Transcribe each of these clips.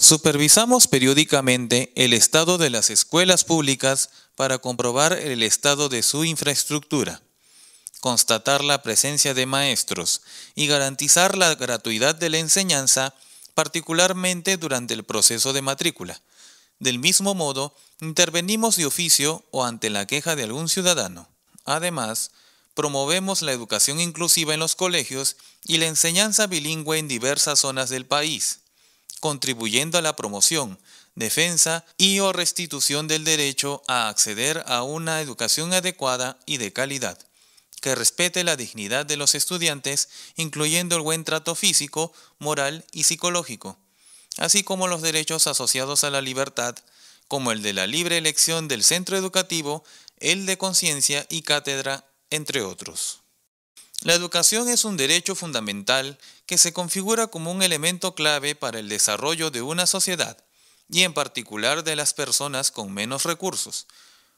Supervisamos periódicamente el estado de las escuelas públicas para comprobar el estado de su infraestructura, constatar la presencia de maestros y garantizar la gratuidad de la enseñanza, particularmente durante el proceso de matrícula. Del mismo modo, intervenimos de oficio o ante la queja de algún ciudadano. Además, promovemos la educación inclusiva en los colegios y la enseñanza bilingüe en diversas zonas del país contribuyendo a la promoción, defensa y o restitución del derecho a acceder a una educación adecuada y de calidad, que respete la dignidad de los estudiantes, incluyendo el buen trato físico, moral y psicológico, así como los derechos asociados a la libertad, como el de la libre elección del centro educativo, el de conciencia y cátedra, entre otros. La educación es un derecho fundamental que se configura como un elemento clave para el desarrollo de una sociedad y en particular de las personas con menos recursos,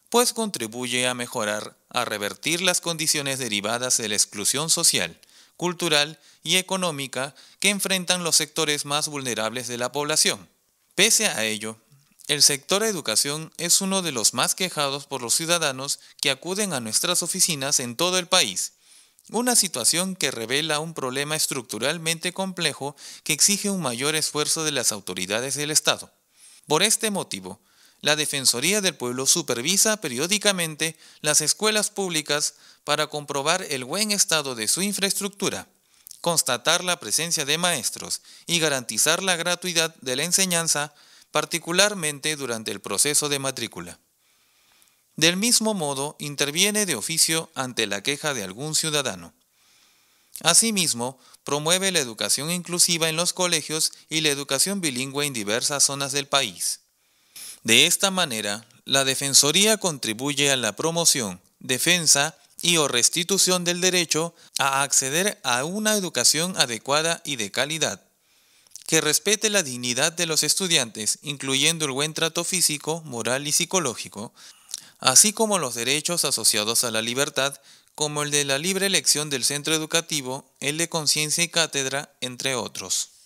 pues contribuye a mejorar, a revertir las condiciones derivadas de la exclusión social, cultural y económica que enfrentan los sectores más vulnerables de la población. Pese a ello, el sector educación es uno de los más quejados por los ciudadanos que acuden a nuestras oficinas en todo el país, una situación que revela un problema estructuralmente complejo que exige un mayor esfuerzo de las autoridades del Estado. Por este motivo, la Defensoría del Pueblo supervisa periódicamente las escuelas públicas para comprobar el buen estado de su infraestructura, constatar la presencia de maestros y garantizar la gratuidad de la enseñanza, particularmente durante el proceso de matrícula. Del mismo modo, interviene de oficio ante la queja de algún ciudadano. Asimismo, promueve la educación inclusiva en los colegios y la educación bilingüe en diversas zonas del país. De esta manera, la Defensoría contribuye a la promoción, defensa y o restitución del derecho a acceder a una educación adecuada y de calidad, que respete la dignidad de los estudiantes, incluyendo el buen trato físico, moral y psicológico, así como los derechos asociados a la libertad, como el de la libre elección del centro educativo, el de conciencia y cátedra, entre otros.